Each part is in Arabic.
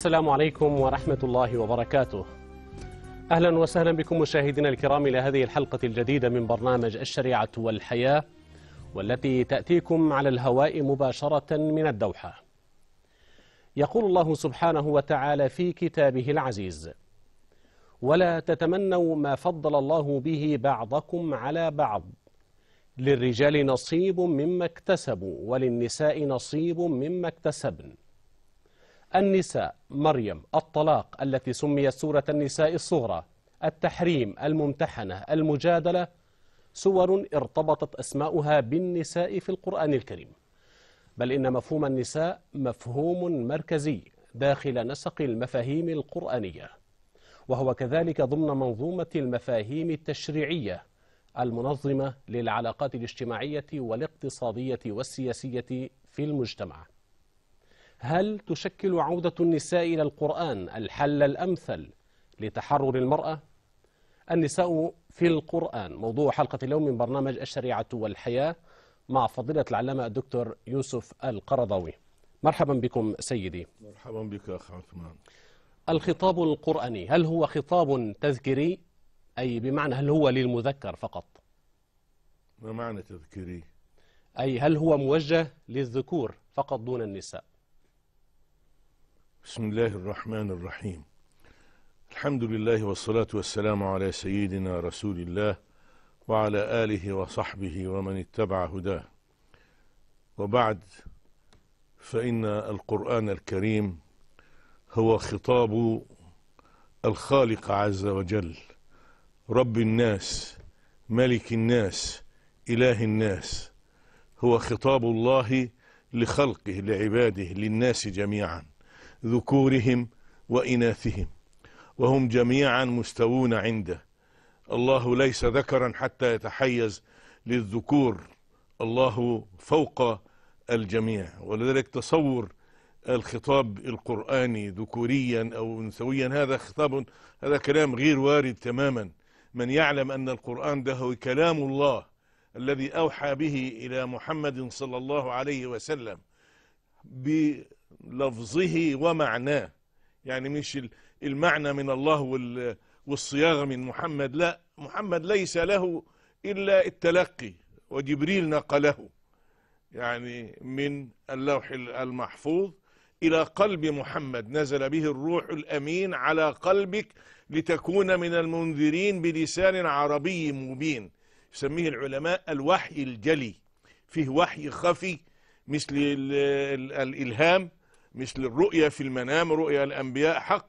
السلام عليكم ورحمة الله وبركاته أهلا وسهلا بكم مشاهدينا الكرام إلى هذه الحلقة الجديدة من برنامج الشريعة والحياة والتي تأتيكم على الهواء مباشرة من الدوحة يقول الله سبحانه وتعالى في كتابه العزيز ولا تتمنوا ما فضل الله به بعضكم على بعض للرجال نصيب مما اكتسبوا وللنساء نصيب مما اكتسبن النساء مريم الطلاق التي سميت سورة النساء الصغرى التحريم الممتحنة المجادلة سور ارتبطت أسماؤها بالنساء في القرآن الكريم بل إن مفهوم النساء مفهوم مركزي داخل نسق المفاهيم القرآنية وهو كذلك ضمن منظومة المفاهيم التشريعية المنظمة للعلاقات الاجتماعية والاقتصادية والسياسية في المجتمع هل تشكل عودة النساء إلى القرآن الحل الأمثل لتحرر المرأة؟ النساء في القرآن موضوع حلقة اليوم من برنامج الشريعة والحياة مع فضيلة العلامة الدكتور يوسف القرضاوي مرحبا بكم سيدي مرحبا بك أخ عثمان الخطاب القرآني هل هو خطاب تذكيري أي بمعنى هل هو للمذكر فقط ما معنى تذكيري أي هل هو موجه للذكور فقط دون النساء بسم الله الرحمن الرحيم الحمد لله والصلاة والسلام على سيدنا رسول الله وعلى آله وصحبه ومن اتبع هداه وبعد فإن القرآن الكريم هو خطاب الخالق عز وجل رب الناس ملك الناس إله الناس هو خطاب الله لخلقه لعباده للناس جميعا ذكورهم وإناثهم وهم جميعا مستوون عنده الله ليس ذكرا حتى يتحيز للذكور الله فوق الجميع ولذلك تصور الخطاب القرآني ذكوريا أو أنثويا هذا خطاب هذا كلام غير وارد تماما من يعلم أن القرآن ده هو كلام الله الذي أوحى به إلى محمد صلى الله عليه وسلم لفظه ومعناه يعني مش المعنى من الله والصياغة من محمد لا محمد ليس له إلا التلقي وجبريل نقله يعني من اللوح المحفوظ إلى قلب محمد نزل به الروح الأمين على قلبك لتكون من المنذرين بلسان عربي مبين يسميه العلماء الوحي الجلي فيه وحي خفي مثل الإلهام مثل الرؤية في المنام رؤيا الأنبياء حق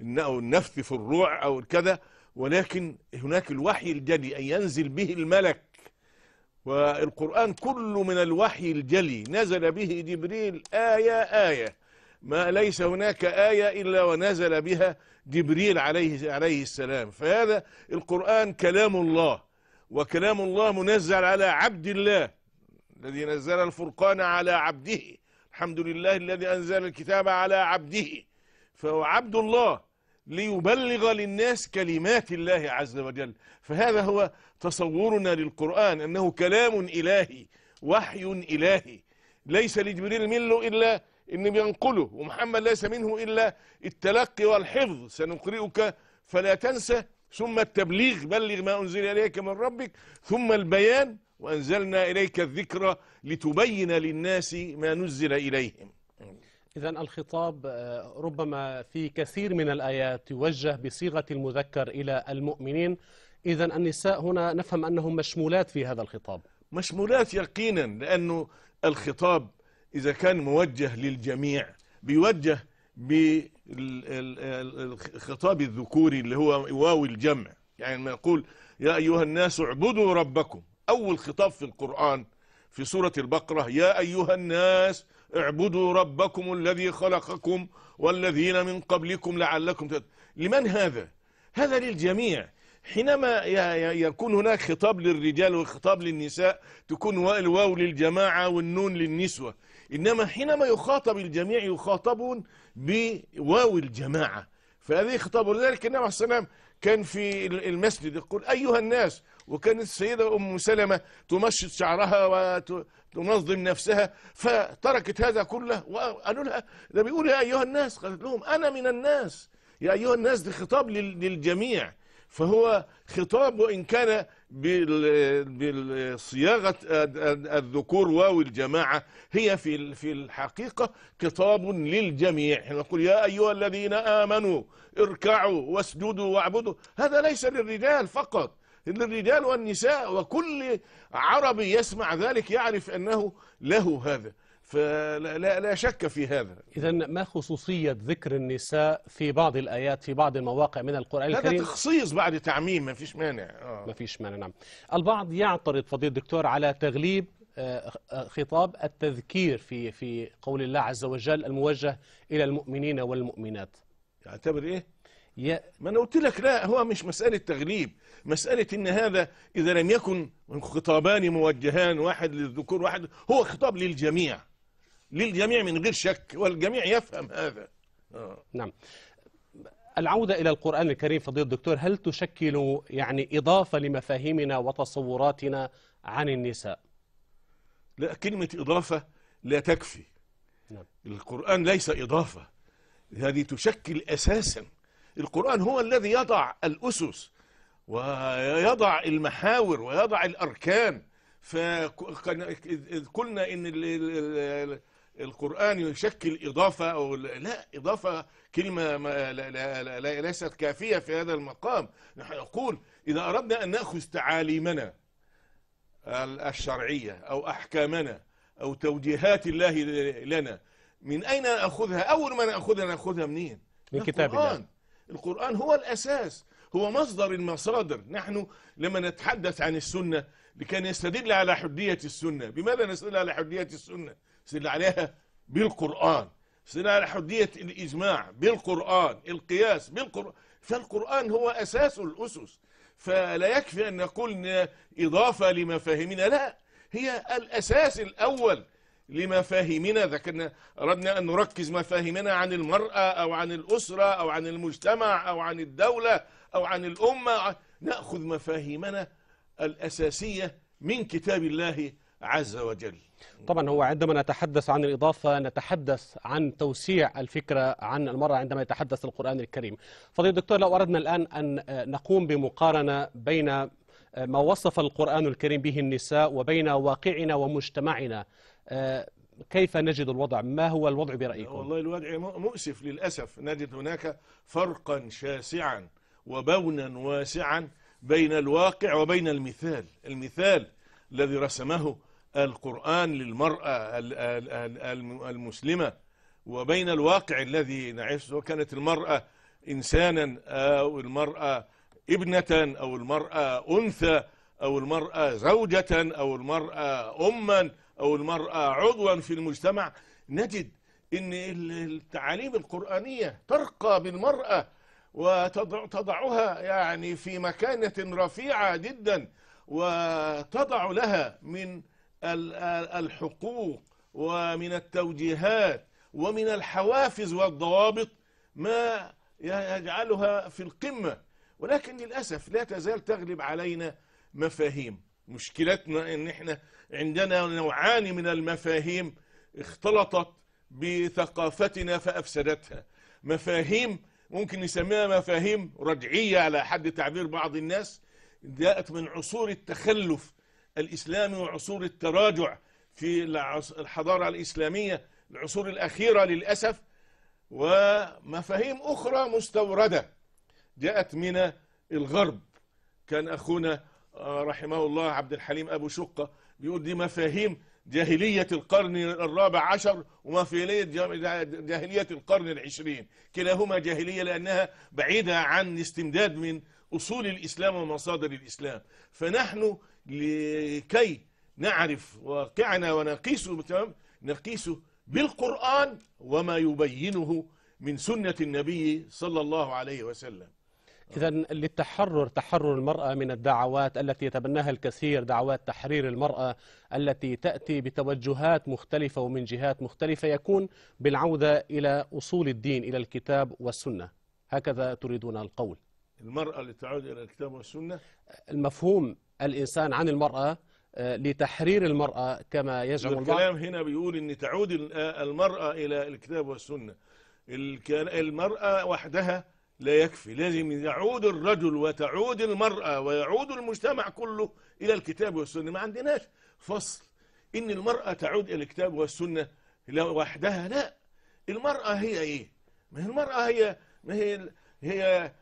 أو النفث في الروع أو كذا ولكن هناك الوحي الجلي أن ينزل به الملك والقرآن كله من الوحي الجلي نزل به جبريل آية آية ما ليس هناك آية إلا ونزل بها جبريل عليه, عليه السلام فهذا القرآن كلام الله وكلام الله منزل على عبد الله الذي نزل الفرقان على عبده الحمد لله الذي أنزل الكتاب على عبده فهو عبد الله ليبلغ للناس كلمات الله عز وجل فهذا هو تصورنا للقرآن أنه كلام إلهي وحي إلهي ليس لجبريل منه إلا أن بينقله ومحمد ليس منه إلا التلقي والحفظ سنقرئك فلا تنسى ثم التبليغ بلغ ما أنزل إليك من ربك ثم البيان وأنزلنا إليك الذكرى لتبين للناس ما نزل إليهم إذا الخطاب آه، ربما في كثير من الآيات يوجه بصيغة المذكر إلى المؤمنين إذا النساء هنا نفهم أنهم مشمولات في هذا الخطاب مشمولات يقينا لأنه الخطاب إذا كان موجه للجميع بيوجه بالخطاب الذكوري اللي هو واو الجمع يعني ما يقول يا أيها الناس اعبدوا ربكم أول خطاب في القرآن في سورة البقرة يا أيها الناس اعبدوا ربكم الذي خلقكم والذين من قبلكم لعلكم تت... لمن هذا؟ هذا للجميع حينما يكون هناك خطاب للرجال وخطاب للنساء تكون الواو للجماعة والنون للنسوة إنما حينما يخاطب الجميع يخاطبون بواو الجماعة فهذه خطاب ولذلك النبي عليه الصلاة والسلام كان في المسجد يقول أيها الناس وكانت السيدة أم سلمة تمشط شعرها وتنظم نفسها فتركت هذا كله وقالوا لها ده بيقول يا أيها الناس قالت لهم أنا من الناس يا أيها الناس ده خطاب للجميع فهو خطاب وإن كان بالصياغة الذكور واو الجماعة هي في في الحقيقة خطاب للجميع نقول يا أيها الذين آمنوا اركعوا واسجدوا واعبدوا هذا ليس للرجال فقط للرجال والنساء وكل عربي يسمع ذلك يعرف أنه له هذا فلا لا, لا شك في هذا إذا ما خصوصية ذكر النساء في بعض الآيات في بعض المواقع من القرآن الكريم هذا تخصيص بعد تعميم ما فيش مانع آه. ما فيش مانع نعم البعض يعترض فضيلة الدكتور على تغليب آه، آه، خطاب التذكير في في قول الله عز وجل الموجه إلى المؤمنين والمؤمنات يعتبر إيه؟ ي... ما أنا قلت لك لا هو مش مسألة تغليب مسألة إن هذا إذا لم يكن خطابان موجهان واحد للذكور واحد هو خطاب للجميع للجميع من غير شك والجميع يفهم هذا آه. نعم العودة إلى القرآن الكريم فضيلة الدكتور هل تشكل يعني إضافة لمفاهيمنا وتصوراتنا عن النساء لا كلمة إضافة لا تكفي نعم. القرآن ليس إضافة هذه تشكل أساساً القرآن هو الذي يضع الأسس ويضع المحاور ويضع الأركان فقلنا إن القرآن يشكل إضافة أو لا إضافة كلمة ما لا لا لا ليست كافية في هذا المقام نحن نقول إذا أردنا أن نأخذ تعاليمنا الشرعية أو أحكامنا أو توجيهات الله لنا من أين نأخذها أول ما نأخذها نأخذها منين من كتاب الله القرآن هو الأساس هو مصدر المصادر نحن لما نتحدث عن السنة لكان يستدل على حدية السنة بماذا نستدل على حدية السنة نستدل عليها بالقرآن نستدل على حدية الإجماع بالقرآن القياس بالقرآن فالقرآن هو أساس الأسس فلا يكفي أن نقول إضافة لمفاهيمنا لا هي الأساس الأول لمفاهيمنا اذا كنا اردنا ان نركز مفاهيمنا عن المراه او عن الاسره او عن المجتمع او عن الدوله او عن الامه ناخذ مفاهيمنا الاساسيه من كتاب الله عز وجل طبعا هو عندما نتحدث عن الإضافة نتحدث عن توسيع الفكرة عن المرأة عندما يتحدث القرآن الكريم فضيل الدكتور لو أردنا الآن أن نقوم بمقارنة بين ما وصف القرآن الكريم به النساء وبين واقعنا ومجتمعنا آه، كيف نجد الوضع ما هو الوضع برأيكم والله الوضع مؤسف للأسف نجد هناك فرقا شاسعا وبونا واسعا بين الواقع وبين المثال المثال الذي رسمه القرآن للمرأة المسلمة وبين الواقع الذي نعيشه كانت المرأة إنسانا أو المرأة ابنة أو المرأة أنثى أو المرأة زوجة أو المرأة أما أو المرأة عضوا في المجتمع نجد أن التعاليم القرآنية ترقى بالمرأة وتضعها يعني في مكانة رفيعة جدا وتضع لها من الحقوق ومن التوجيهات ومن الحوافز والضوابط ما يجعلها في القمة ولكن للأسف لا تزال تغلب علينا مفاهيم مشكلتنا ان احنا عندنا نوعان من المفاهيم اختلطت بثقافتنا فافسدتها مفاهيم ممكن نسميها مفاهيم رجعية على حد تعبير بعض الناس جاءت من عصور التخلف الإسلامي وعصور التراجع في الحضارة الإسلامية العصور الأخيرة للأسف ومفاهيم أخرى مستوردة جاءت من الغرب كان أخونا رحمه الله عبد الحليم أبو شقة بيقول دي مفاهيم جاهلية القرن الرابع عشر ومفاهيم جاهلية القرن العشرين كلاهما جاهلية لأنها بعيدة عن استمداد من أصول الإسلام ومصادر الإسلام فنحن لكي نعرف واقعنا ونقيسه نقيسه بالقرآن وما يبينه من سنة النبي صلى الله عليه وسلم إذا للتحرر تحرر المرأة من الدعوات التي يتبناها الكثير دعوات تحرير المرأة التي تأتي بتوجهات مختلفة ومن جهات مختلفة يكون بالعودة إلى أصول الدين إلى الكتاب والسنة هكذا تريدون القول المرأة لتعود إلى الكتاب والسنة المفهوم الإنسان عن المرأة آه، لتحرير المرأة كما يزعم نعم، البعض الكلام هنا بيقول أن تعود آه، المرأة إلى الكتاب والسنة المرأة وحدها لا يكفي لازم يعود الرجل وتعود المرأة ويعود المجتمع كله إلى الكتاب والسنة ما عندناش فصل إن المرأة تعود إلى الكتاب والسنة وحدها لا المرأة هي إيه ما هي المرأة هي ما هي هي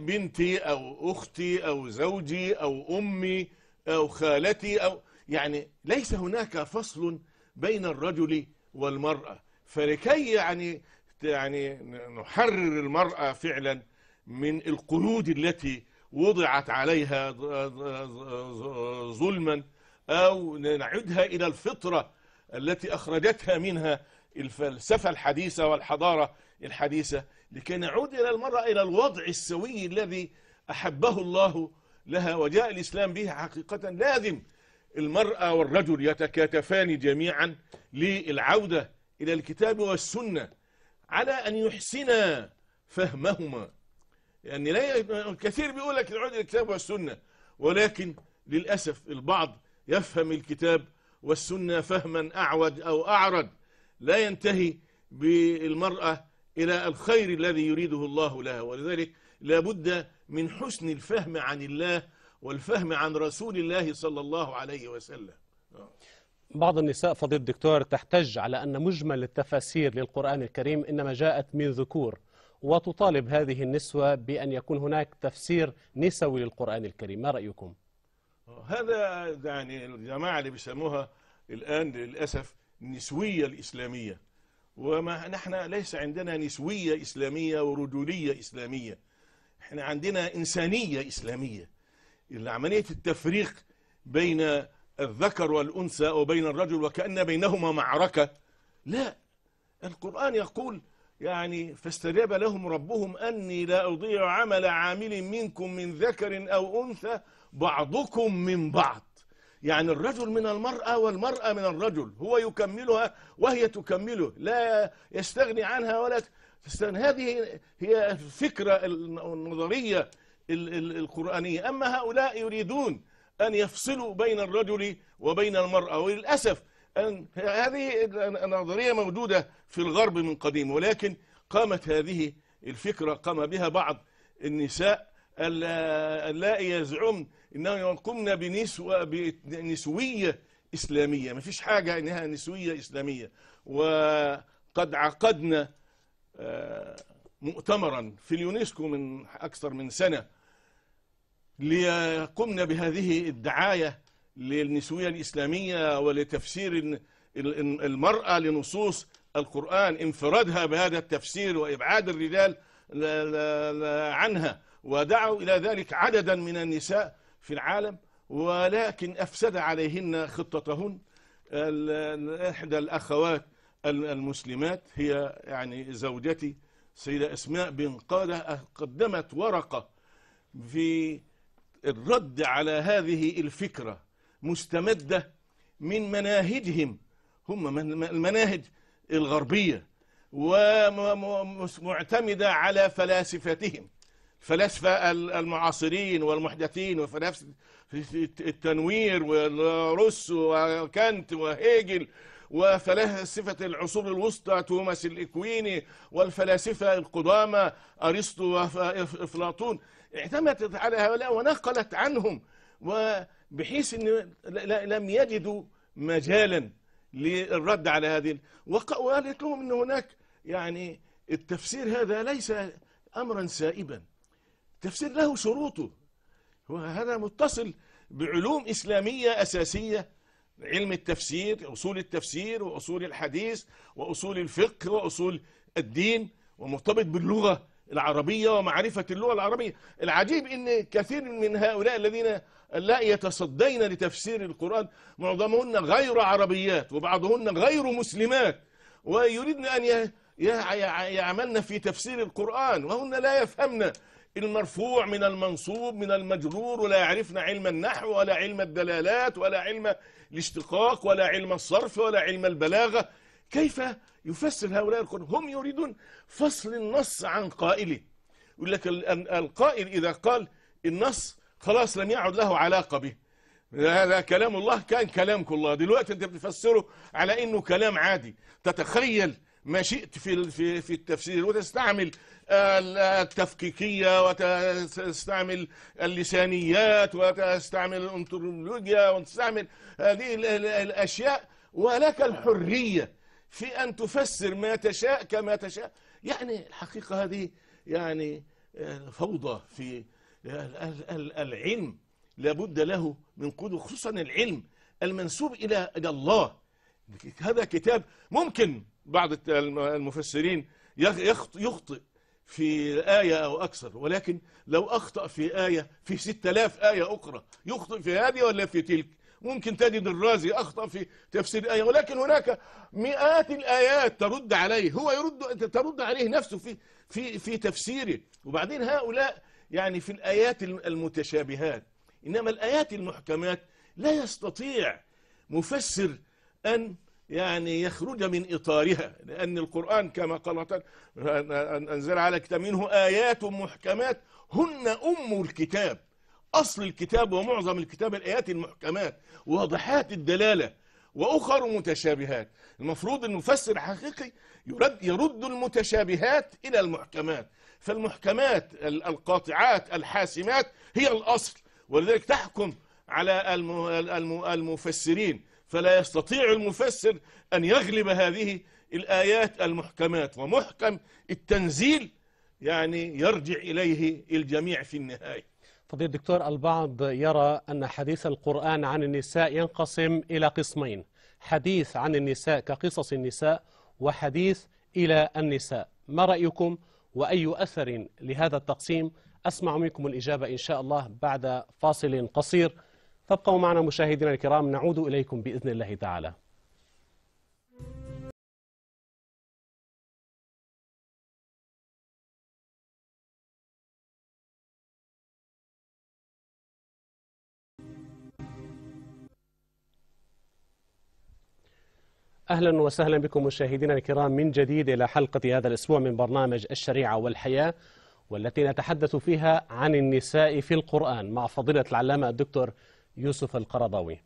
بنتي أو أختي أو زوجي أو أمي أو خالتي أو يعني ليس هناك فصل بين الرجل والمرأة فلكي يعني يعني نحرر المرأة فعلا من القيود التي وضعت عليها ظلما أو نعدها إلى الفطرة التي أخرجتها منها الفلسفة الحديثة والحضارة الحديثة لكي نعود إلى المرأة إلى الوضع السوي الذي أحبه الله لها وجاء الإسلام به حقيقة لازم المرأة والرجل يتكاتفان جميعا للعودة إلى الكتاب والسنة على أن يحسن فهمهما يعني لا كثير بيقول لك العود الكتاب والسنة ولكن للأسف البعض يفهم الكتاب والسنة فهما أعود أو أعرض لا ينتهي بالمرأة إلى الخير الذي يريده الله لها ولذلك لابد من حسن الفهم عن الله والفهم عن رسول الله صلى الله عليه وسلم بعض النساء فضيلة الدكتور تحتج على أن مجمل التفاسير للقرآن الكريم إنما جاءت من ذكور وتطالب هذه النسوة بأن يكون هناك تفسير نسوي للقرآن الكريم ما رأيكم؟ هذا يعني الجماعة اللي بيسموها الآن للأسف النسوية الإسلامية وما نحن ليس عندنا نسوية إسلامية ورجولية إسلامية احنا عندنا إنسانية إسلامية عملية التفريق بين الذكر والأنثى وبين الرجل وكأن بينهما معركة لا القرآن يقول يعني فاستجاب لهم ربهم أني لا أضيع عمل عامل منكم من ذكر أو أنثى بعضكم من بعض يعني الرجل من المرأة والمرأة من الرجل هو يكملها وهي تكمله لا يستغني عنها ولا تستغني هذه هي الفكرة النظرية القرآنية أما هؤلاء يريدون أن يفصلوا بين الرجل وبين المرأة وللأسف أن هذه النظرية موجودة في الغرب من قديم ولكن قامت هذه الفكرة قام بها بعض النساء اللائي يزعمن انهم يقومن بنسوة بنسوية إسلامية ما فيش حاجة إنها نسوية إسلامية وقد عقدنا آه، مؤتمرا في اليونسكو من أكثر من سنة ليقمن بهذه الدعاية للنسوية الإسلامية ولتفسير المرأة لنصوص القرآن انفرادها بهذا التفسير وإبعاد الرجال عنها ودعوا إلى ذلك عددا من النساء في العالم ولكن أفسد عليهن خطتهن إحدى الأخوات المسلمات هي يعني زوجتي سيدة أسماء بن قادة قدمت ورقة في الرد على هذه الفكرة مستمدة من مناهجهم هم من المناهج الغربية ومعتمدة على فلاسفتهم الفلاسفة المعاصرين والمحدثين وفلاسفة التنوير والروس وكانت وهيجل وفلاسفة العصور الوسطى توماس الإكويني والفلاسفة القدامى أرسطو وأفلاطون اعتمدت على هؤلاء ونقلت عنهم وبحيث أن لم يجدوا مجالا للرد على هذه وقالت لهم أن هناك يعني التفسير هذا ليس أمرا سائبا التفسير له شروطه وهذا متصل بعلوم إسلامية أساسية علم التفسير أصول التفسير وأصول الحديث وأصول الفقه وأصول الدين ومرتبط باللغة العربية ومعرفة اللغة العربية العجيب أن كثير من هؤلاء الذين لا يتصدين لتفسير القرآن معظمهن غير عربيات وبعضهن غير مسلمات ويريدن أن يعملن في تفسير القرآن وهن لا يفهمن المرفوع من المنصوب من المجرور ولا يعرفن علم النحو ولا علم الدلالات ولا علم الاشتقاق ولا علم الصرف ولا علم البلاغة كيف يفسر هؤلاء القرآن هم يريدون فصل النص عن قائله يقول لك القائل إذا قال النص خلاص لم يعد له علاقة به هذا كلام الله كان كلامك الله دلوقتي انت بتفسره على انه كلام عادي تتخيل ما شئت في في في التفسير وتستعمل التفكيكيه وتستعمل اللسانيات وتستعمل الانترولوجيا وتستعمل هذه الاشياء ولك الحريه في أن تفسر ما تشاء كما تشاء يعني الحقيقة هذه يعني آه، فوضى في آه، العلم لابد له من قدوة خصوصا العلم المنسوب إلى الله هذا كتاب ممكن بعض المفسرين يخطئ في آية أو أكثر ولكن لو أخطأ في آية في 6000 آية أخرى يخطئ في هذه ولا في تلك ممكن تجد الرازي أخطأ في تفسير الايه ولكن هناك مئات الآيات ترد عليه هو يرد ترد عليه نفسه في في في تفسيره وبعدين هؤلاء يعني في الآيات المتشابهات إنما الآيات المحكمات لا يستطيع مفسر أن يعني يخرج من إطارها لأن القرآن كما قال أنزل على كتاب منه آيات محكمات هن أم الكتاب أصل الكتاب ومعظم الكتاب الآيات المحكمات واضحات الدلالة وأخر متشابهات المفروض المفسر الحقيقي يرد, يرد المتشابهات إلى المحكمات فالمحكمات القاطعات الحاسمات هي الأصل ولذلك تحكم على المفسرين فلا يستطيع المفسر أن يغلب هذه الآيات المحكمات ومحكم التنزيل يعني يرجع إليه الجميع في النهاية فضيل الدكتور البعض يرى أن حديث القرآن عن النساء ينقسم إلى قسمين حديث عن النساء كقصص النساء وحديث إلى النساء ما رأيكم وأي أثر لهذا التقسيم أسمع منكم الإجابة إن شاء الله بعد فاصل قصير فابقوا معنا مشاهدينا الكرام نعود إليكم بإذن الله تعالى أهلا وسهلا بكم مشاهدينا الكرام من جديد إلى حلقة هذا الأسبوع من برنامج الشريعة والحياة والتي نتحدث فيها عن النساء في القرآن مع فضيلة العلامة الدكتور يوسف القرضاوي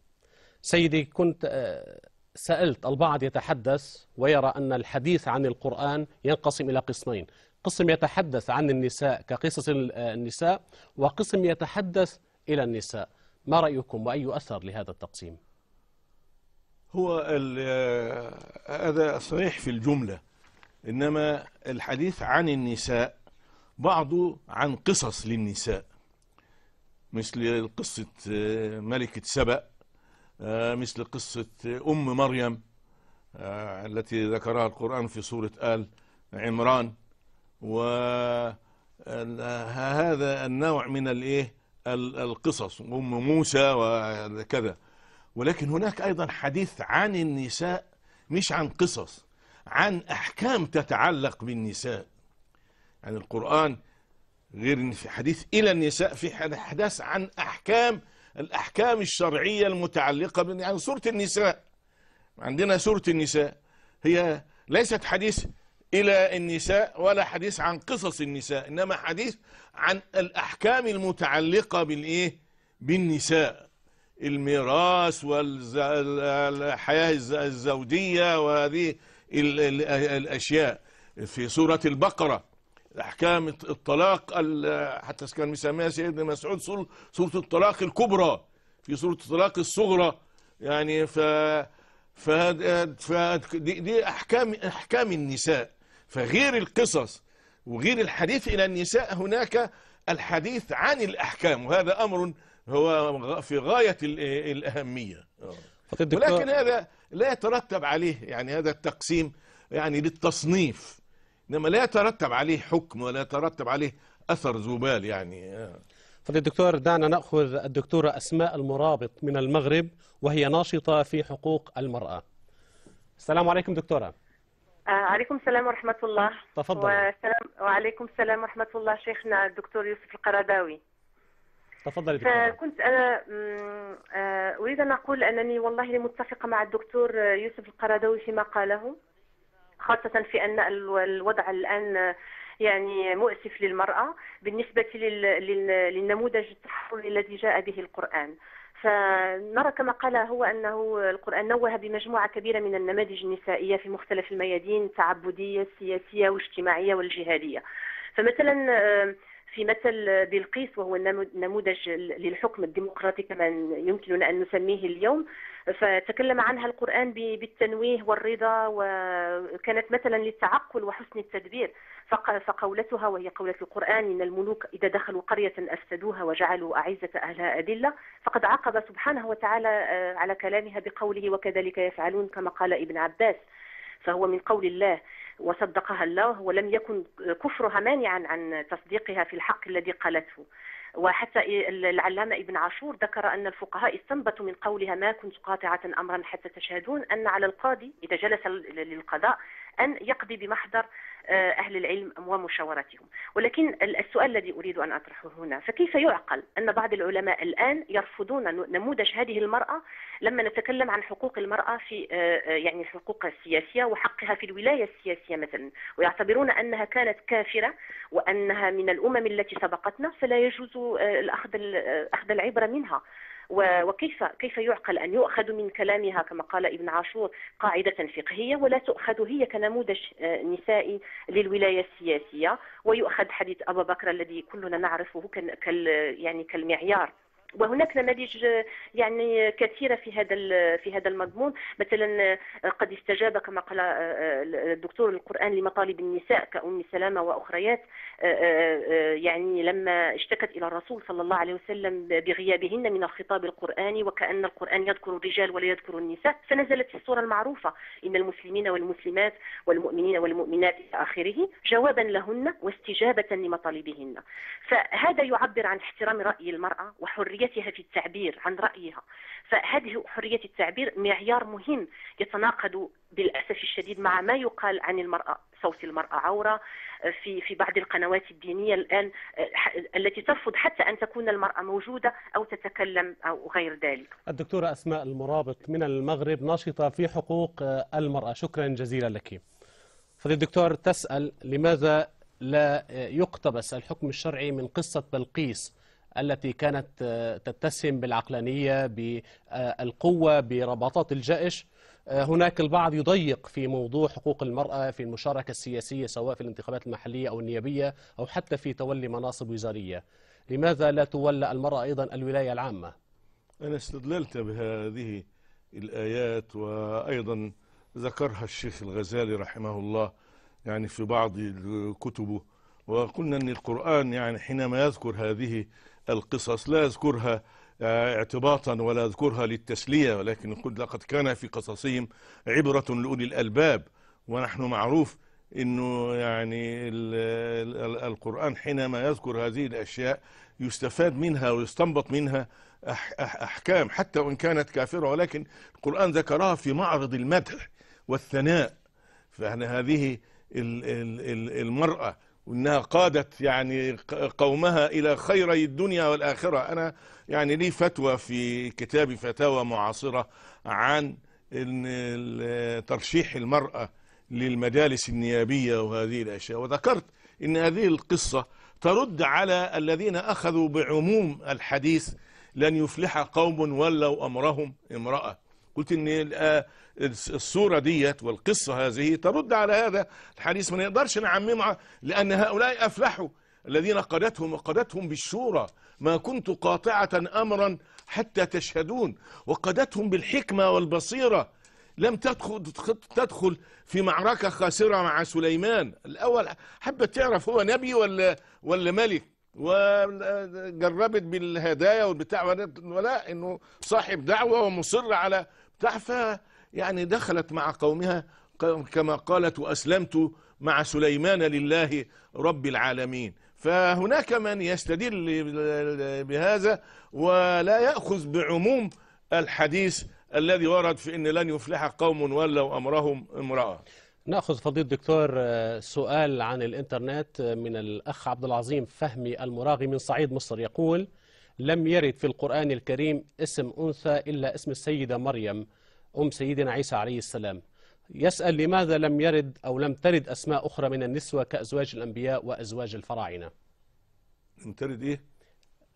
سيدي كنت آه، سألت البعض يتحدث ويرى أن الحديث عن القرآن ينقسم إلى قسمين قسم يتحدث عن النساء كقصص آه، النساء وقسم يتحدث إلى النساء ما رأيكم وأي أثر لهذا التقسيم؟ هو آه، هذا صريح في الجملة إنما الحديث عن النساء بعضه عن قصص للنساء مثل قصة آه، ملكة سبأ آه، مثل قصة أم مريم التي ذكرها القرآن في سورة آل عمران وهذا النوع من الإيه القصص أم موسى وكذا ولكن هناك أيضا حديث عن النساء مش عن قصص عن أحكام تتعلق بالنساء يعني القرآن غير إن في حديث إلى النساء في حدث عن أحكام الأحكام الشرعية المتعلقة بال... يعني سورة النساء عندنا سورة النساء هي ليست حديث إلى النساء ولا حديث عن قصص النساء إنما حديث عن الأحكام المتعلقة بالإيه بالنساء الميراث والحياة الزوجية وهذه الأشياء في سورة البقرة أحكام الطلاق حتى كان مسميها سيدنا مسعود سورة الطلاق الكبرى في سورة الطلاق الصغرى يعني ف فدي دي أحكام أحكام النساء فغير القصص وغير الحديث إلى النساء هناك الحديث عن الأحكام وهذا أمر هو في غاية الأهمية آه. ولكن هذا لا يترتب عليه يعني هذا التقسيم يعني للتصنيف إنما لا يترتب عليه حكم ولا يترتب عليه أثر زبال يعني فضيلة آه. الدكتور دعنا نأخذ الدكتورة أسماء المرابط من المغرب وهي ناشطة في حقوق المرأة السلام عليكم دكتورة آه، عليكم السلام ورحمة الله تفضل وسلام وعليكم السلام ورحمة الله شيخنا الدكتور يوسف القرداوي تفضلي دكتورة كنت انا آه، اريد ان اقول انني والله متفقه مع الدكتور يوسف القرادوي فيما قاله خاصه في ان الوضع الان يعني مؤسف للمراه بالنسبه للنموذج التحول الذي جاء به القران فنرى كما قال هو انه القران نوه بمجموعه كبيره من النماذج النسائيه في مختلف الميادين التعبديه السياسيه والاجتماعيه والجهاديه فمثلا آه، في مثل بلقيس وهو النموذج للحكم الديمقراطي كما يمكننا أن نسميه اليوم فتكلم عنها القرآن بالتنويه والرضا وكانت مثلا للتعقل وحسن التدبير فقولتها وهي قولة القرآن إن الملوك إذا دخلوا قرية أفسدوها وجعلوا أعزة أهلها أذلة فقد عقب سبحانه وتعالى آه، على كلامها بقوله وكذلك يفعلون كما قال ابن عباس فهو من قول الله وصدقها الله ولم يكن كفرها مانعا عن تصديقها في الحق الذي قالته وحتى العلامة ابن عاشور ذكر أن الفقهاء استنبطوا من قولها ما كنت قاطعة أمرا حتى تشهدون أن على القاضي إذا جلس للقضاء أن يقضي بمحضر آه، أهل العلم ومشاورتهم ولكن السؤال الذي أريد أن أطرحه هنا فكيف يعقل أن بعض العلماء الآن يرفضون نموذج هذه المرأة لما نتكلم عن حقوق المرأة في آه، آه، يعني حقوقها السياسية وحقها في الولاية السياسية مثلا ويعتبرون أنها كانت كافرة وأنها من الأمم التي سبقتنا فلا يجوز الاخذ أخذ العبرة منها وكيف كيف يعقل أن يؤخذ من كلامها كما قال ابن عاشور قاعدة فقهية ولا تؤخذ هي كنموذج آه، نسائي للولاية السياسية ويؤخذ حديث أبا بكر الذي كلنا نعرفه يعني كالمعيار وهناك نماذج يعني كثيره في هذا في هذا المضمون مثلا آه، قد استجاب كما قال آه، آه، الدكتور القران لمطالب النساء كأم سلامه واخريات يعني لما اشتكت الى الرسول صلى الله عليه وسلم بغيابهن من الخطاب القراني وكان القران يذكر الرجال ولا يذكر النساء فنزلت السوره المعروفه ان المسلمين والمسلمات والمؤمنين والمؤمنات الى اخره جوابا لهن واستجابه لمطالبهن فهذا يعبر عن احترام راي المراه وحريه حريتها في التعبير عن رأيها فهذه حرية التعبير معيار مهم يتناقض بالأسف الشديد مع ما يقال عن المرأة صوت المرأة عورة آه، في في بعض القنوات الدينية الآن آه، التي ترفض حتى أن تكون المرأة موجودة أو تتكلم أو غير ذلك الدكتورة أسماء المرابط من المغرب ناشطة في حقوق المرأة شكرا جزيلا لك فالدكتور الدكتور تسأل لماذا لا يقتبس الحكم الشرعي من قصة بلقيس التي كانت آه، تتسم بالعقلانية بالقوة برباطات الجأش آه، هناك البعض يضيق في موضوع حقوق المرأة في المشاركة السياسية سواء في الانتخابات المحلية أو النيابية أو حتى في تولي مناصب وزارية لماذا لا تولى المرأة أيضا الولاية العامة؟ أنا استدللت بهذه الآيات وأيضا ذكرها الشيخ الغزالي رحمه الله يعني في بعض كتبه وقلنا أن القرآن يعني حينما يذكر هذه القصص لا أذكرها آه، اعتباطا ولا أذكرها للتسلية ولكن لقد كان في قصصهم عبرة لأولي الألباب ونحن معروف انه يعني القرآن حينما يذكر هذه الأشياء يستفاد منها ويستنبط منها أحكام حتى وإن كانت كافرة ولكن القرآن ذكرها في معرض المدح والثناء فهذه المرأة وانها قادت يعني قومها الى خيري الدنيا والاخره انا يعني لي فتوى في كتابي فتاوى معاصره عن ان ترشيح المراه للمجالس النيابيه وهذه الاشياء وذكرت ان هذه القصه ترد على الذين اخذوا بعموم الحديث لن يفلح قوم ولوا امرهم امراه قلت ان آه، الصورة ديت والقصة هذه ترد على هذا الحديث ما نقدرش نعممها لأن هؤلاء أفلحوا الذين قادتهم وقادتهم بالشورى ما كنت قاطعة أمرا حتى تشهدون وقادتهم بالحكمة والبصيرة لم تدخل, تدخل في معركة خاسرة مع سليمان الأول حابة تعرف هو نبي ولا, ولا ملك وجربت بالهدايا والبتاع ولا انه صاحب دعوه ومصر على تحفة يعني دخلت مع قومها كما قالت وأسلمت مع سليمان لله رب العالمين فهناك من يستدل بهذا ولا يأخذ بعموم الحديث الذي ورد في أن لن يفلح قوم ولوا أمرهم امرأة ناخذ فضيله الدكتور آه، سؤال عن الانترنت آه، من الاخ عبد العظيم فهمي المراغي من صعيد مصر يقول لم يرد في القرآن الكريم اسم أنثى إلا اسم السيدة مريم أم سيدنا عيسى عليه السلام يسأل لماذا لم يرد أو لم ترد أسماء أخرى من النسوة كأزواج الأنبياء وأزواج الفراعنة لم ترد إيه؟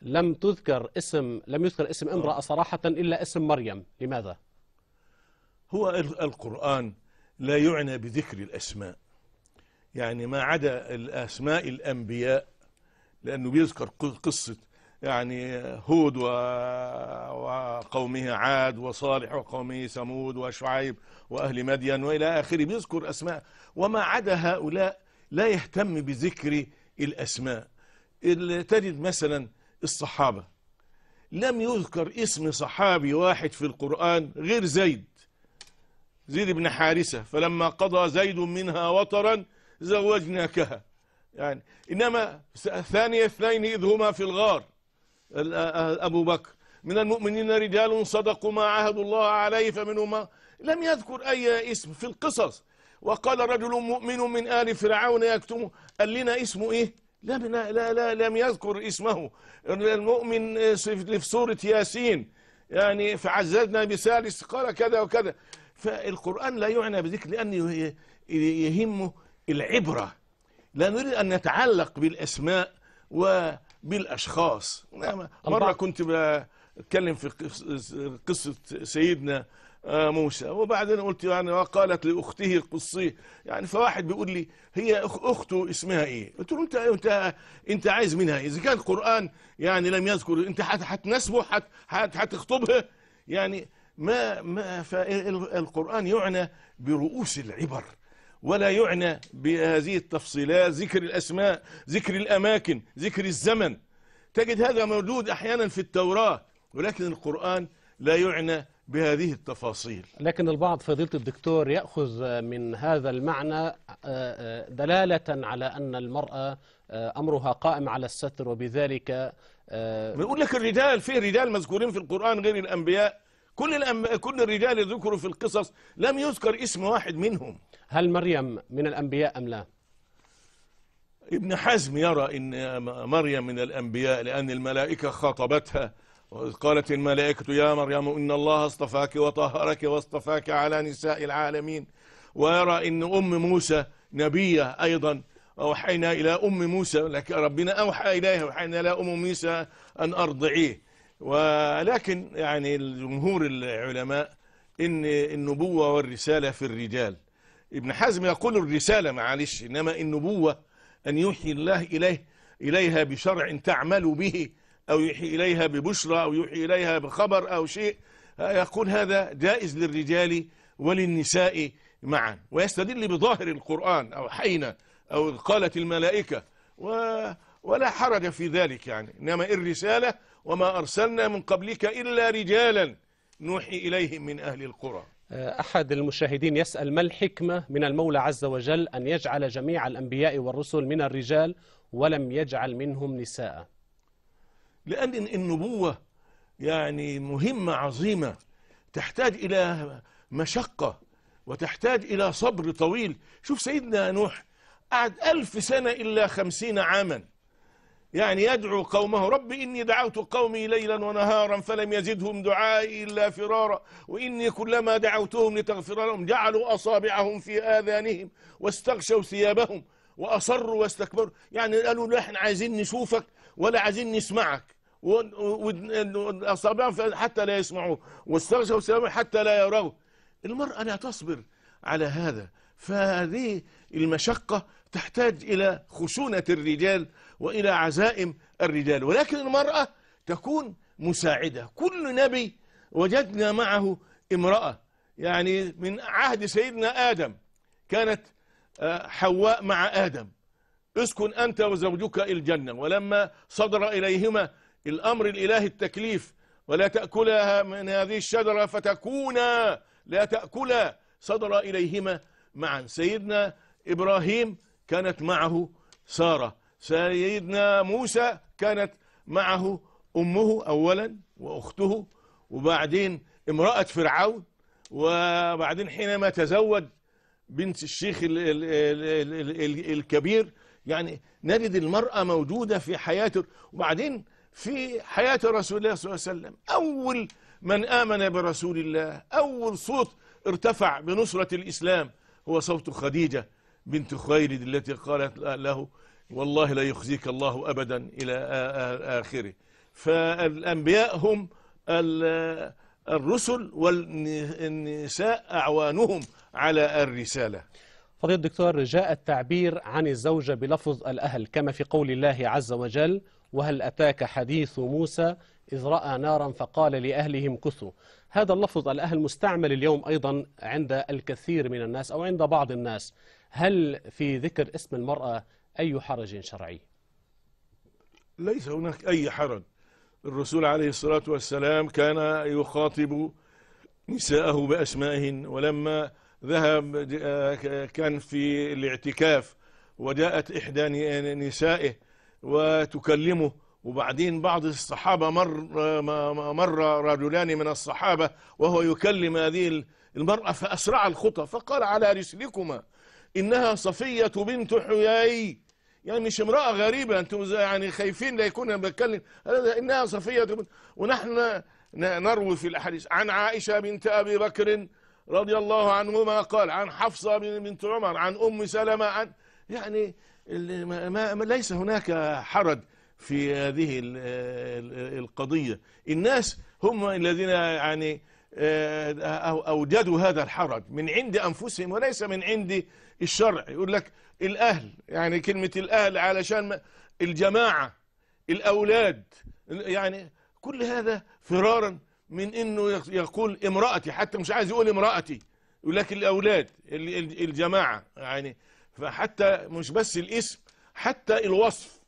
لم تذكر اسم لم يذكر اسم امرأة صراحة إلا اسم مريم لماذا؟ هو القرآن لا يعنى بذكر الأسماء يعني ما عدا الأسماء الأنبياء لأنه بيذكر قصة يعني هود وقومه عاد وصالح وقومه ثمود وشعيب وأهل مدين وإلى آخره بيذكر أسماء وما عدا هؤلاء لا يهتم بذكر الأسماء اللي تجد مثلا الصحابة لم يذكر اسم صحابي واحد في القرآن غير زيد زيد بن حارثة فلما قضى زيد منها وطرا زوجناكها يعني إنما ثاني اثنين إذ هما في الغار أبو بكر من المؤمنين رجال صدقوا ما عاهدوا الله عليه فمنهم لم يذكر أي اسم في القصص وقال رجل مؤمن من آل فرعون يكتمه قال لنا اسمه إيه لم, لا لا لا لم يذكر اسمه المؤمن في سورة ياسين يعني فعززنا بثالث قال كذا وكذا فالقرآن لا يعنى بذكر لأنه يهمه العبرة لا نريد أن نتعلق بالأسماء و بالاشخاص نعم. نعم. مره كنت بتكلم في قصه سيدنا آه، موسى وبعدين قلت يعني وقالت لاخته قصيه يعني فواحد بيقول لي هي اخته اسمها ايه قلت له انت انت انت عايز منها ايه اذا كان القران يعني لم يذكر انت هتناسبه هتخطبها يعني ما ما فالقران يعنى برؤوس العبر ولا يعنى بهذه التفصيلات ذكر الأسماء ذكر الأماكن ذكر الزمن تجد هذا موجود أحيانا في التوراة ولكن القرآن لا يعنى بهذه التفاصيل لكن البعض فضيلة الدكتور يأخذ من هذا المعنى آه، آه، دلالة على أن المرأة آه، أمرها قائم على الستر وبذلك بيقول لك الرجال فيه رجال مذكورين في القرآن غير الأنبياء كل الأم... كل الرجال ذكروا في القصص لم يذكر اسم واحد منهم هل مريم من الأنبياء أم لا؟ ابن حزم يرى ان مريم من الانبياء لان الملائكه خاطبتها قالت الملائكه يا مريم ان الله اصطفاك وطهرك واصطفاك على نساء العالمين ويرى ان ام موسى نبيه ايضا اوحينا الى ام موسى لك ربنا اوحى اليها اوحينا الى ام موسى ان ارضعيه ولكن يعني الجمهور العلماء إن النبوة والرسالة في الرجال ابن حزم يقول الرسالة معلش إنما النبوة أن يوحي الله إليه إليها بشرع تعمل به أو يوحي إليها ببشرى أو يوحي إليها بخبر أو شيء يقول هذا جائز للرجال وللنساء معا ويستدل بظاهر القرآن أو حين أو قالت الملائكة و ولا حرج في ذلك يعني إنما الرسالة وما أرسلنا من قبلك إلا رجالا نوحي إليهم من أهل القرى آه، أحد المشاهدين يسأل ما الحكمة من المولى عز وجل أن يجعل جميع الأنبياء والرسل من الرجال ولم يجعل منهم نساء لأن النبوة يعني مهمة عظيمة تحتاج إلى مشقة وتحتاج إلى صبر طويل شوف سيدنا نوح قعد ألف سنة إلا خمسين عاما يعني يدعو قومه رب إني دعوت قومي ليلا ونهارا فلم يزدهم دعائي إلا فرارا وإني كلما دعوتهم لتغفر لهم جعلوا أصابعهم في آذانهم واستغشوا ثيابهم وأصروا واستكبروا يعني قالوا نحن احنا عايزين نشوفك ولا عايزين نسمعك وأصابعهم حتى لا يسمعوا واستغشوا ثيابهم حتى لا يروا المرأة لا تصبر على هذا فهذه المشقة تحتاج إلى خشونة الرجال وإلى عزائم الرجال ولكن المرأة تكون مساعدة كل نبي وجدنا معه امرأة يعني من عهد سيدنا آدم كانت آه، حواء مع آدم اسكن أنت وزوجك الجنة ولما صدر إليهما الأمر الإلهي التكليف ولا تأكلها من هذه الشجرة فتكونا لا تأكلا صدر إليهما معا سيدنا إبراهيم كانت معه سارة سيدنا موسى كانت معه أمه أولا وأخته وبعدين امرأة فرعون وبعدين حينما تزوج بنت الشيخ الكبير يعني نجد المرأة موجودة في حياته وبعدين في حياة رسول الله صلى الله عليه وسلم أول من آمن برسول الله أول صوت ارتفع بنصرة الإسلام هو صوت خديجة بنت خويلد التي قالت له والله لا يخزيك الله أبدا إلى آخره فالأنبياء هم الرسل والنساء أعوانهم على الرسالة فضيلة الدكتور جاء التعبير عن الزوجة بلفظ الأهل كما في قول الله عز وجل وهل أتاك حديث موسى إذ رأى نارا فقال لأهلهم كثوا هذا اللفظ الأهل مستعمل اليوم أيضا عند الكثير من الناس أو عند بعض الناس هل في ذكر اسم المرأة أي حرج شرعي ليس هناك أي حرج الرسول عليه الصلاة والسلام كان يخاطب نساءه بأسمائهن ولما ذهب كان في الاعتكاف وجاءت إحدى نسائه وتكلمه وبعدين بعض الصحابة مر, مر رجلان من الصحابة وهو يكلم هذه المرأة فأسرع الخطى فقال على رسلكما إنها صفية بنت حيي يعني مش امرأة غريبة أنتم يعني خايفين لا يكون أنا بتكلم إنها صفية بنت ونحن نروي في الأحاديث عن عائشة بنت أبي بكر رضي الله عنهما قال عن حفصة بنت عمر عن أم سلمة عن يعني ما ليس هناك حرج في هذه القضية الناس هم الذين يعني آه، أوجدوا هذا الحرج من عند أنفسهم وليس من عند الشرع يقول لك الأهل يعني كلمة الأهل علشان الجماعة الأولاد يعني كل هذا فرارا من انه يقول امرأتي حتى مش عايز يقول امرأتي يقول لك الاولاد الجماعة يعني فحتى مش بس الاسم حتى الوصف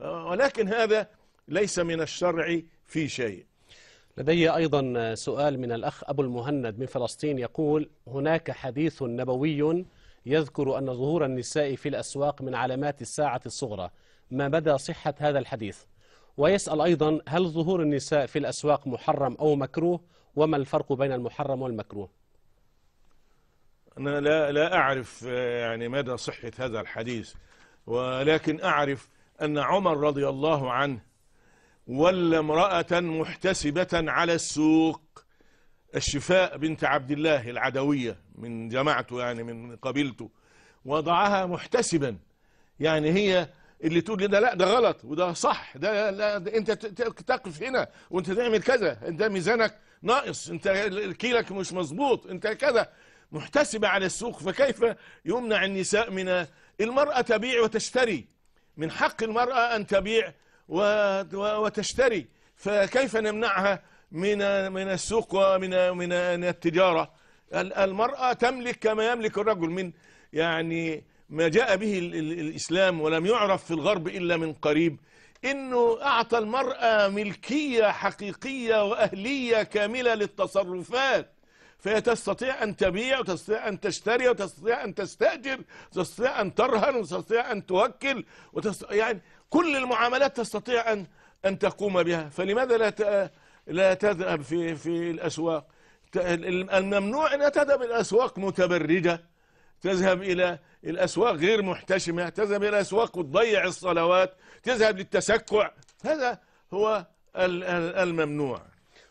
آه، ولكن هذا ليس من الشرع في شيء لدي أيضا سؤال من الأخ أبو المهند من فلسطين يقول هناك حديث نبوي يذكر أن ظهور النساء في الأسواق من علامات الساعة الصغرى ما مدى صحة هذا الحديث ويسأل أيضا هل ظهور النساء في الأسواق محرم أو مكروه وما الفرق بين المحرم والمكروه أنا لا, لا أعرف آه، يعني مدى صحة هذا الحديث ولكن أعرف أن عمر رضي الله عنه ولى امرأة محتسبة على السوق الشفاء بنت عبد الله العدوية من جماعته يعني من قبيلته وضعها محتسبا يعني هي اللي تقول ده لا ده غلط وده صح ده لا ده انت تقف هنا وانت تعمل كذا انت ميزانك ناقص انت كيلك مش مظبوط انت كذا محتسبة على السوق فكيف يمنع النساء من المرأة تبيع وتشتري من حق المرأة أن تبيع وتشتري فكيف نمنعها من من السوق ومن من التجارة المرأة تملك كما يملك الرجل من يعني ما جاء به الإسلام ولم يعرف في الغرب إلا من قريب إنه أعطى المرأة ملكية حقيقية وأهلية كاملة للتصرفات فهي تستطيع أن تبيع وتستطيع أن تشتري وتستطيع أن تستأجر وتستطيع أن ترهن وتستطيع أن توكل وتستطيع يعني كل المعاملات تستطيع أن أن تقوم بها فلماذا لا لا تذهب في في الأسواق الممنوع أنها تذهب إلى أسواق متبرجة تذهب إلى الأسواق غير محتشمة تذهب إلى أسواق وتضيع الصلوات تذهب للتسكع هذا هو الممنوع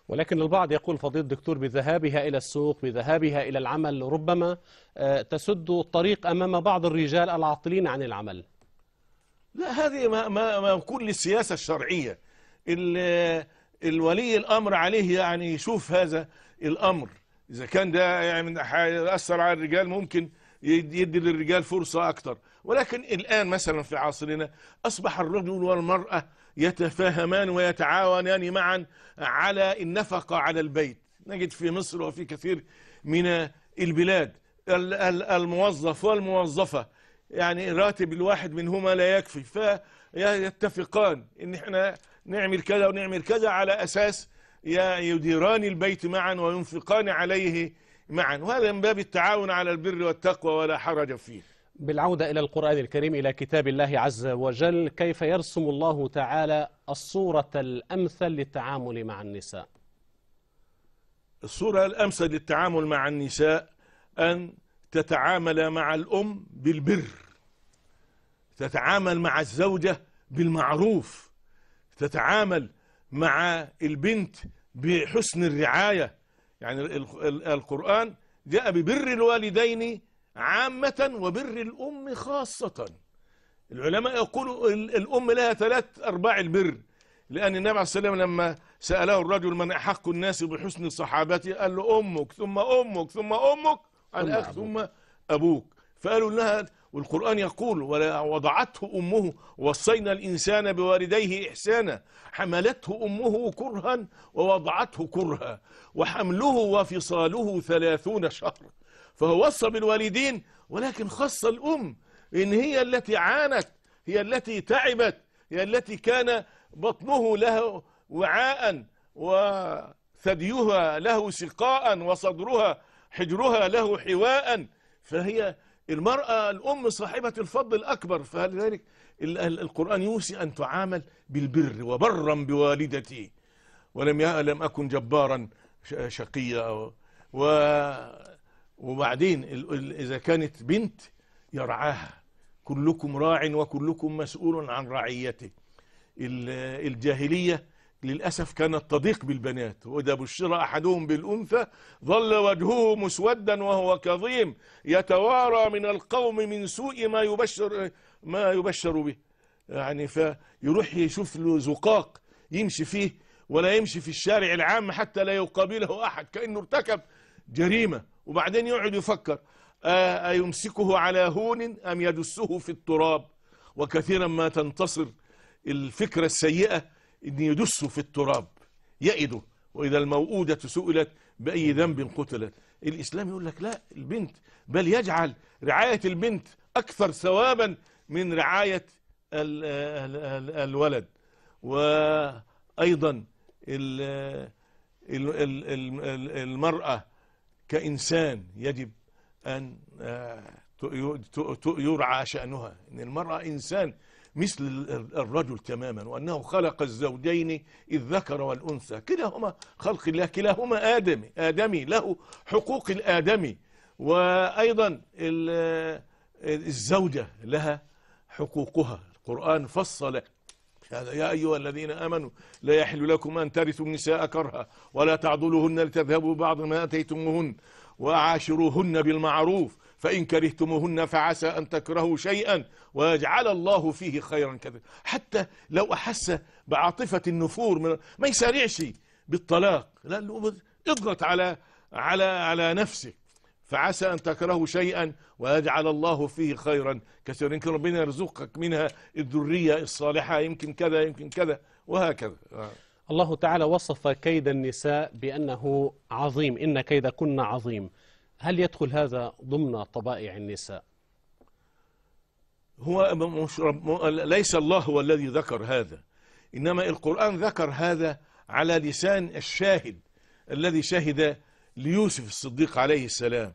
ولكن البعض يقول فضيلة الدكتور بذهابها إلى السوق بذهابها إلى العمل ربما آه، تسد الطريق أمام بعض الرجال العاطلين عن العمل لا هذه ما, ما, ما كل السياسة الشرعية اللي الولي الأمر عليه يعني يشوف هذا الأمر إذا كان ده يعني اثر على الرجال ممكن يدي للرجال فرصة أكتر ولكن الآن مثلا في عصرنا أصبح الرجل والمرأة يتفاهمان ويتعاونان معا على النفقة على البيت نجد في مصر وفي كثير من البلاد الموظف والموظفة يعني راتب الواحد منهما لا يكفي فيتفقان ان احنا نعمل كذا ونعمل كذا على أساس يديران البيت معا وينفقان عليه معا وهذا من باب التعاون على البر والتقوى ولا حرج فيه بالعودة إلى القرآن الكريم إلى كتاب الله عز وجل كيف يرسم الله تعالى الصورة الأمثل للتعامل مع النساء الصورة الأمثل للتعامل مع النساء أن تتعامل مع الأم بالبر تتعامل مع الزوجة بالمعروف تتعامل مع البنت بحسن الرعاية يعني القرآن جاء ببر الوالدين عامة وبر الأم خاصة العلماء يقولوا الأم لها ثلاث أرباع البر لأن النبي عليه الصلاة والسلام لما سأله الرجل من أحق الناس بحسن صحابتي قال له أمك ثم أمك ثم أمك ثم أبوك, ثم أبوك فقالوا لها والقرآن يقول وضعته أمه وصينا الإنسان بوالديه إحسانا حملته أمه كرها ووضعته كرها وحمله وفصاله ثلاثون شهر فهو وصى بالوالدين ولكن خص الأم إن هي التي عانت هي التي تعبت هي التي كان بطنه له وعاء وثديها له سقاء وصدرها حجرها له حواء فهي المرأة الأم صاحبة الفضل الأكبر فلذلك القرآن يوصي أن تعامل بالبر وبرا بوالدتي ولم لم أكن جبارا شقيا وبعدين إذا كانت بنت يرعاها كلكم راع وكلكم مسؤول عن رعيته الجاهلية للأسف كانت تضيق بالبنات وإذا بشر أحدهم بالأنثى ظل وجهه مسودا وهو كظيم يتوارى من القوم من سوء ما يبشر ما يبشر به يعني فيروح يشوف له زقاق يمشي فيه ولا يمشي في الشارع العام حتى لا يقابله أحد كأنه ارتكب جريمة وبعدين يقعد يفكر آه، أيمسكه على هون أم يدسه في التراب وكثيرا ما تنتصر الفكرة السيئة إن يدس في التراب يئده وإذا الموؤودة سئلت بأي ذنب قتلت الإسلام يقول لك لا البنت بل يجعل رعاية البنت أكثر ثوابا من رعاية ال ال الـ الولد وأيضا الـ ال ال ال المرأة كإنسان يجب أن آه، يرعى شأنها إن المرأة إنسان مثل الرجل تماما وأنه خلق الزوجين الذكر والأنثى كلاهما خلق الله كلاهما آدمي آدمي له حقوق الآدمي وأيضا الزوجة لها حقوقها القرآن فصل هذا يا أيها الذين آمنوا لا يحل لكم أن ترثوا النساء كرها ولا تعضلوهن لتذهبوا بعض ما أتيتموهن وعاشروهن بالمعروف فإن كرهتموهن فعسى أن تكرهوا شيئا ويجعل الله فيه خيرا كثيرا حتى لو أحس بعاطفة النفور من ما يسارعش بالطلاق لا اضغط على على على نفسك فعسى أن تكرهوا شيئا ويجعل الله فيه خيرا كثيرا يمكن ربنا يرزقك منها الذرية الصالحة يمكن كذا يمكن كذا وهكذا الله تعالى وصف كيد النساء بأنه عظيم إن كيدكن عظيم هل يدخل هذا ضمن طبائع النساء هو مش ليس الله هو الذي ذكر هذا إنما القرآن ذكر هذا على لسان الشاهد الذي شهد ليوسف الصديق عليه السلام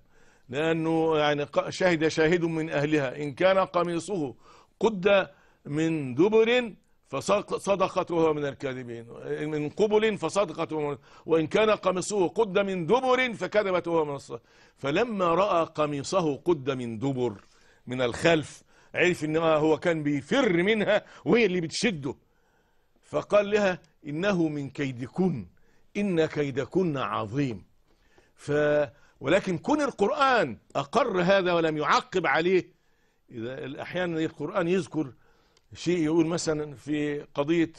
لأنه يعني شهد شاهد من أهلها إن كان قميصه قد من دبر فصدقت وهو من الكاذبين من قبل فصدقت وإن كان قميصه قد من دبر فكذبت وهو من الصدق فلما رأى قميصه قد من دبر من الخلف عرف ان هو كان بيفر منها وهي اللي بتشده فقال لها إنه من كيدكن إن كيدكن عظيم ف ولكن كون القرآن أقر هذا ولم يعقب عليه إذا أحيانا القرآن يذكر شيء يقول مثلا في قضية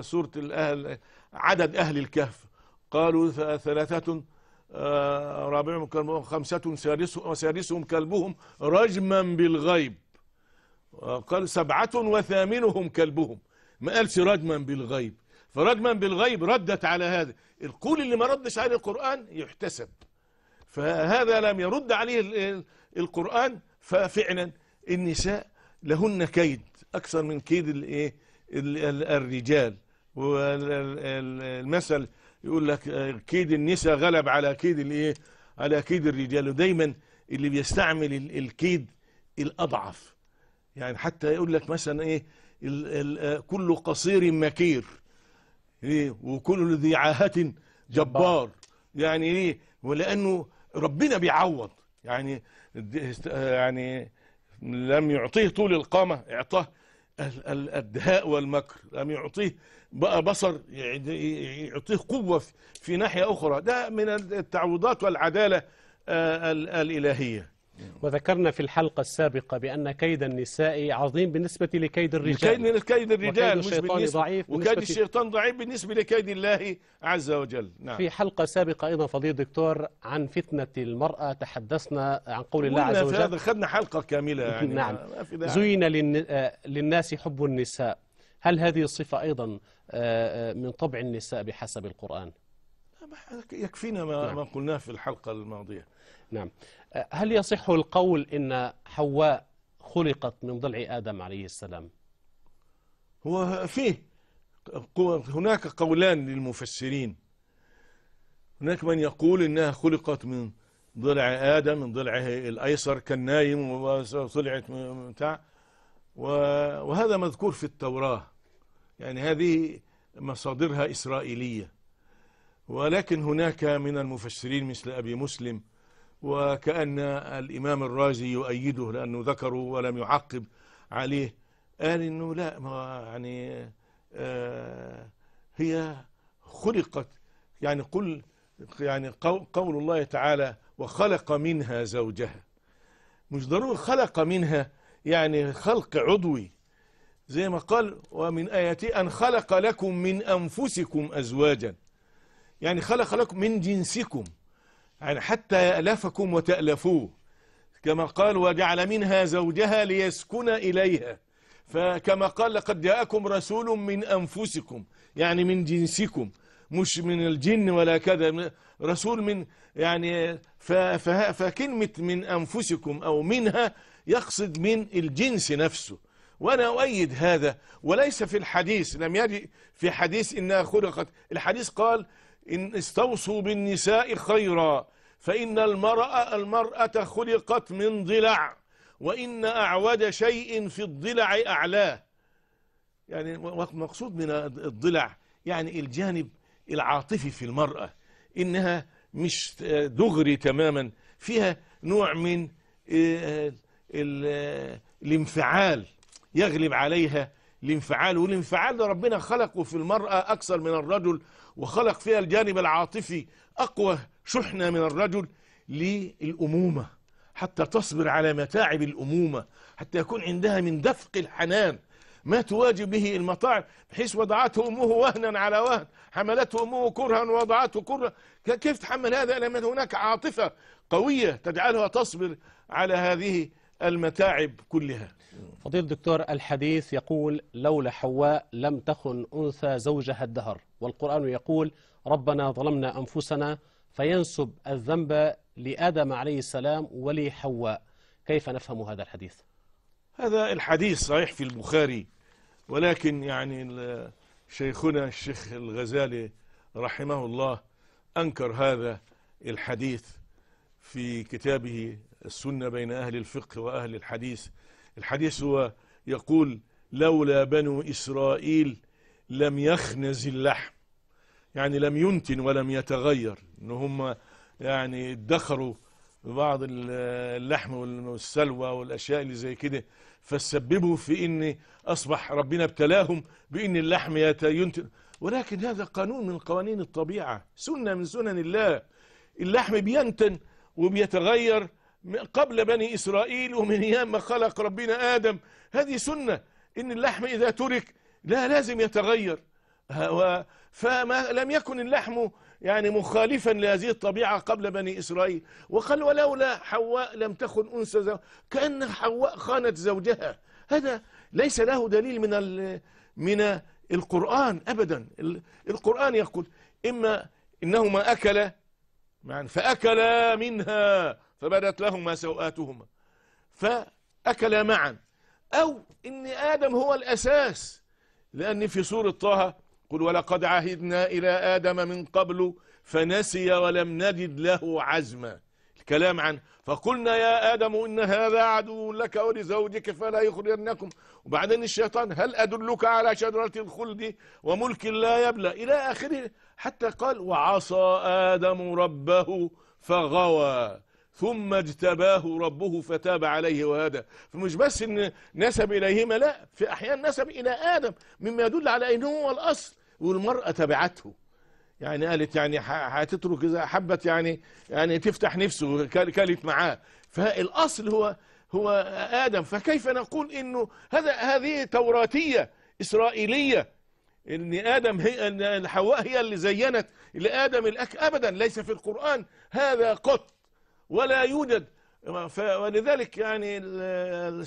سورة الأهل عدد أهل الكهف قالوا ثلاثة آه، رابعهم كلبهم خمسة سادسهم كلبهم رجما بالغيب قال سبعة وثامنهم كلبهم ما قالش رجما بالغيب فرجما بالغيب ردت على هذا القول اللي ما ردش عليه القرآن يحتسب فهذا لم يرد عليه القرآن ففعلا النساء لهن كيد أكثر من كيد الإيه الرجال والمثل يقول لك آه، كيد النساء غلب على كيد الإيه على كيد الرجال ودايما اللي بيستعمل الكيد الأضعف يعني حتى يقول لك مثلا إيه آه، كل قصير مكير إيه وكل ذي عاهة جبار يعني إيه ولأنه ربنا بيعوض يعني آه، يعني لم يعطيه طول القامة اعطاه الدهاء والمكر لم يعطيه بقى بصر يعني يعطيه قوة في ناحية أخرى ده من التعويضات والعدالة آه، الإلهية نعم. وذكرنا في الحلقة السابقة بأن كيد النساء عظيم بالنسبة لكيد الرجال كيد كيد الرجال وكيد الشيطان مش ضعيف وكيد الشيطان ضعيف بالنسبة لكيد الله عز وجل نعم. في حلقة سابقة أيضا فضيل الدكتور عن فتنة المرأة تحدثنا عن قول الله عز وجل أخذنا خدنا حلقة كاملة يعني نعم زين للناس حب النساء هل هذه الصفة أيضا آه، آه، من طبع النساء بحسب القرآن؟ يكفينا ما, نعم. ما قلناه في الحلقة الماضية نعم هل يصح القول إن حواء خلقت من ضلع آدم عليه السلام هو فيه هناك قولان للمفسرين هناك من يقول إنها خلقت من ضلع آدم من ضلعه الأيسر كالنايم وطلعت بتاع وهذا مذكور في التوراة يعني هذه مصادرها إسرائيلية ولكن هناك من المفسرين مثل أبي مسلم وكأن الإمام الرازي يؤيده لأنه ذكره ولم يعقب عليه قال أنه لا ما يعني آه هي خلقت يعني قل يعني قول الله تعالى وخلق منها زوجها مش ضروري خلق منها يعني خلق عضوي زي ما قال ومن آياته أن خلق لكم من أنفسكم أزواجا يعني خلق لكم من جنسكم يعني حتى يألفكم وتألفوه كما قال وجعل منها زوجها ليسكن إليها فكما قال لقد جاءكم رسول من أنفسكم يعني من جنسكم مش من الجن ولا كذا رسول من يعني فكلمة من أنفسكم أو منها يقصد من الجنس نفسه وأنا أؤيد هذا وليس في الحديث لم يجي في حديث إنها خلقت الحديث قال إن استوصوا بالنساء خيرا فإن المرأة, المرأة خلقت من ضلع وإن أعود شيء في الضلع أعلاه يعني مقصود من الضلع يعني الجانب العاطفي في المرأة إنها مش دغري تماما فيها نوع من آه، الانفعال يغلب عليها الانفعال والانفعال ربنا خلقه في المرأة أكثر من الرجل وخلق فيها الجانب العاطفي أقوى شحنة من الرجل للأمومة حتى تصبر على متاعب الأمومة حتى يكون عندها من دفق الحنان ما تواجه به المطاعم بحيث وضعته أمه وهنا على وهن حملته أمه كرها ووضعته كرها كيف تحمل هذا لما هناك عاطفة قوية تجعلها تصبر على هذه المتاعب كلها فضيل الدكتور الحديث يقول لولا حواء لم تخن أنثى زوجها الدهر والقرآن يقول ربنا ظلمنا أنفسنا فينسب الذنب لآدم عليه السلام ولحواء كيف نفهم هذا الحديث هذا الحديث صحيح في البخاري ولكن يعني شيخنا الشيخ الغزالي رحمه الله أنكر هذا الحديث في كتابه السنة بين أهل الفقه وأهل الحديث الحديث هو يقول لولا بنو إسرائيل لم يخنز اللحم يعني لم ينتن ولم يتغير ان هم يعني ادخروا بعض اللحم والسلوى والاشياء اللي زي كده فسببوا في ان اصبح ربنا ابتلاهم بان اللحم ينتن ولكن هذا قانون من قوانين الطبيعه سنه من سنن الله اللحم بينتن وبيتغير قبل بني إسرائيل ومن أيام ما خلق ربنا آدم هذه سنة إن اللحم إذا ترك لا لازم يتغير فما لم يكن اللحم يعني مخالفا لهذه الطبيعة قبل بني إسرائيل وقال ولولا حواء لم تخن أنثى كأن حواء خانت زوجها هذا ليس له دليل من من القرآن أبدا القرآن يقول إما إنهما أكل فأكل منها فبدت لهما سوآتهما فأكلا معا أو إن آدم هو الأساس لأن في سورة طه قل ولقد عهدنا إلى آدم من قبل فنسي ولم نجد له عزما الكلام عن فقلنا يا آدم إن هذا عدو لك ولزوجك فلا يخرجنكم وبعدين الشيطان هل أدلك على شجرة الخلد وملك لا يبلى إلى آخره حتى قال وعصى آدم ربه فغوى ثم اجتباه ربه فتاب عليه وهدى فمش بس ان نسب اليهما لا في احيان نسب الى ادم مما يدل على انه هو الاصل والمراه تبعته يعني قالت يعني هتترك اذا حبت يعني يعني تفتح نفسه كلت معاه فالاصل هو هو ادم فكيف نقول انه هذا هذه توراتيه اسرائيليه ان ادم هي ان حواء هي اللي زينت لادم الاك ابدا ليس في القران هذا قط ولا يوجد ولذلك يعني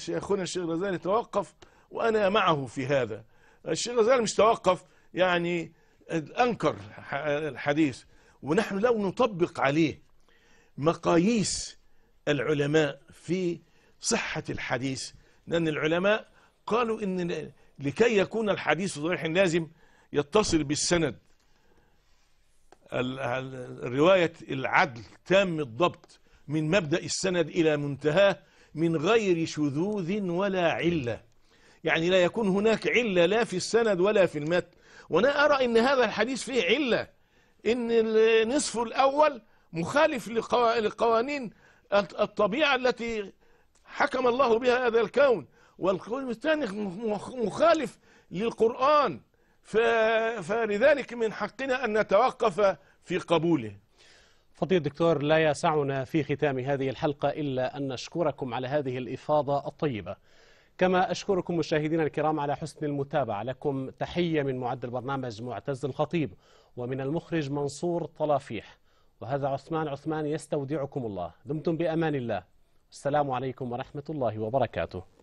اخونا الشيخ غزالي توقف وانا معه في هذا الشيخ غزالي مش توقف يعني انكر الحديث ونحن لو نطبق عليه مقاييس العلماء في صحة الحديث لأن العلماء قالوا إن لكي يكون الحديث صحيح لازم يتصل بالسند الرواية العدل تام الضبط من مبدأ السند إلى منتهاه من غير شذوذ ولا علة يعني لا يكون هناك علة لا في السند ولا في المتن وأنا أرى أن هذا الحديث فيه علة أن النصف الأول مخالف لقوانين الطبيعة التي حكم الله بها هذا الكون والقول الثاني مخالف للقرآن فلذلك من حقنا أن نتوقف في قبوله فضيل الدكتور لا يسعنا في ختام هذه الحلقة إلا أن نشكركم على هذه الإفاضة الطيبة كما أشكركم مشاهدينا الكرام على حسن المتابعة لكم تحية من معد البرنامج معتز الخطيب ومن المخرج منصور طلافيح وهذا عثمان عثمان يستودعكم الله دمتم بأمان الله السلام عليكم ورحمة الله وبركاته